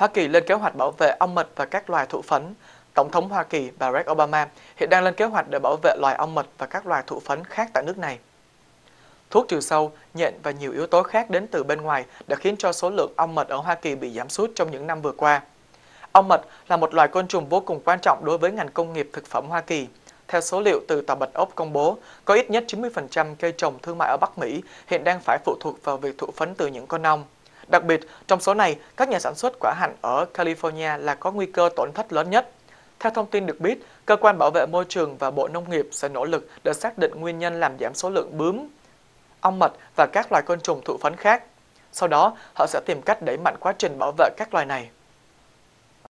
Hoa Kỳ lên kế hoạch bảo vệ ong mật và các loài thụ phấn. Tổng thống Hoa Kỳ Barack Obama hiện đang lên kế hoạch để bảo vệ loài ong mật và các loài thụ phấn khác tại nước này. Thuốc trừ sâu, nhện và nhiều yếu tố khác đến từ bên ngoài đã khiến cho số lượng ong mật ở Hoa Kỳ bị giảm sút trong những năm vừa qua. Ong mật là một loài côn trùng vô cùng quan trọng đối với ngành công nghiệp thực phẩm Hoa Kỳ. Theo số liệu từ tàu Bạch Ốc công bố, có ít nhất 90% cây trồng thương mại ở Bắc Mỹ hiện đang phải phụ thuộc vào việc thụ phấn từ những con ong. Đặc biệt, trong số này, các nhà sản xuất quả hạnh ở California là có nguy cơ tổn thất lớn nhất. Theo thông tin được biết, Cơ quan Bảo vệ Môi trường và Bộ Nông nghiệp sẽ nỗ lực để xác định nguyên nhân làm giảm số lượng bướm, ong mật và các loài côn trùng thụ phấn khác. Sau đó, họ sẽ tìm cách đẩy mạnh quá trình bảo vệ các loài này.